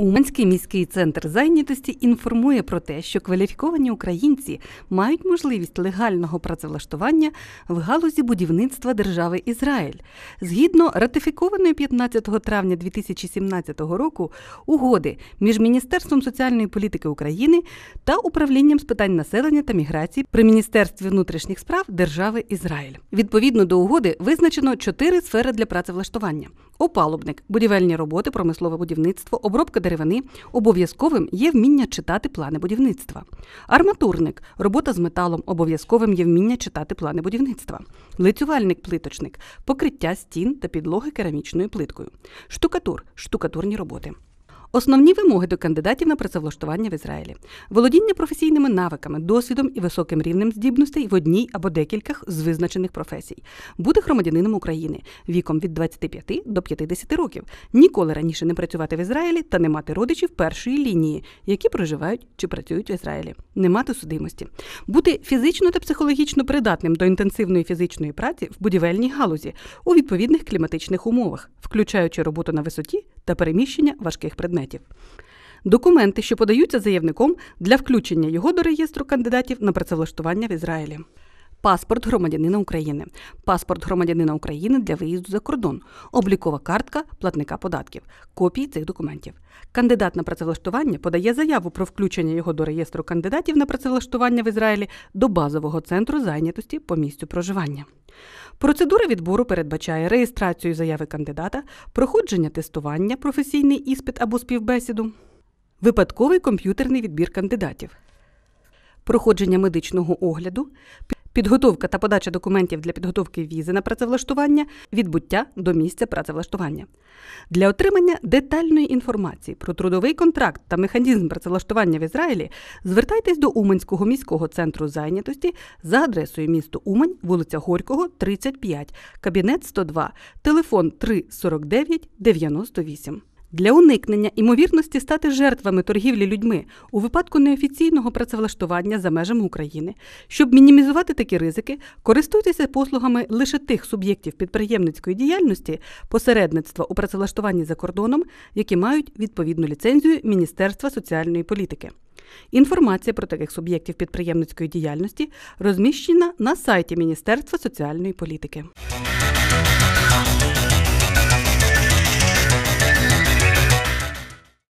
Уманський міський центр зайнятості інформує про те, що кваліфіковані українці мають можливість легального працевлаштування в галузі будівництва держави Ізраїль. Згідно ратифікованої 15 травня 2017 року угоди між Міністерством соціальної політики України та управлінням з питань населення та міграції при міністерстві внутрішніх справ держави Ізраїль. Відповідно до угоди визначено чотири сфери для працевлаштування: опалубник, будівельні роботи, промислове будівництво, обробка деревини обов'язковим є вміння читати плани будівництва. Арматурник робота з металом обов'язковим є вміння читати плани будівництва. Лицювальник-плиточник покриття стін та підлоги керамічною плиткою. Штукатур штукатурні роботи. Основні вимоги до кандидатів на працевлаштування в Ізраїлі: володіння професійними навиками, досвідом і високим рівнем здібностей в одній або декілька з визначених професій, бути громадянином України віком від 25 до 50 років, ніколи раніше не працювати в Ізраїлі та не мати родичів першої лінії, які проживають чи працюють в Ізраїлі, не мати судимості, бути фізично та психологічно придатним до інтенсивної фізичної праці в будівельній галузі у відповідних кліматичних умовах, включаючи роботу на висоті та переміщення важких предметів предметів. Документи, що подаються заявником для включення його до реєстру кандидатів на працевлаштування в Ізраїлі паспорт громадянина України, паспорт громадянина України для виїзду за кордон, облікова картка платника податків, копії цих документів. Кандидат на працевлаштування подає заяву про включення його до реєстру кандидатів на працевлаштування в Ізраїлі до базового центру зайнятості по місцю проживання. Процедура відбору передбачає реєстрацію заяви кандидата, проходження тестування, професійний іспит або співбесіду, випадковий комп'ютерний відбір кандидатів, проходження медичного огляду підготовка та подача документів для підготовки візи на працевлаштування, відбуття до місця працевлаштування. Для отримання детальної інформації про трудовий контракт та механізм працевлаштування в Ізраїлі звертайтесь до Уманського міського центру зайнятості за адресою місто Умань, вулиця Горького, 35, кабінет 102, телефон 349 98. Для уникнення імовірності стати жертвами торгівлі людьми у випадку неофіційного працевлаштування за межами України, щоб мінімізувати такі ризики, користуйтеся послугами лише тих суб'єктів підприємницької діяльності посередництва у працевлаштуванні за кордоном, які мають відповідну ліцензію Міністерства соціальної політики. Інформація про таких суб'єктів підприємницької діяльності розміщена на сайті Міністерства соціальної політики.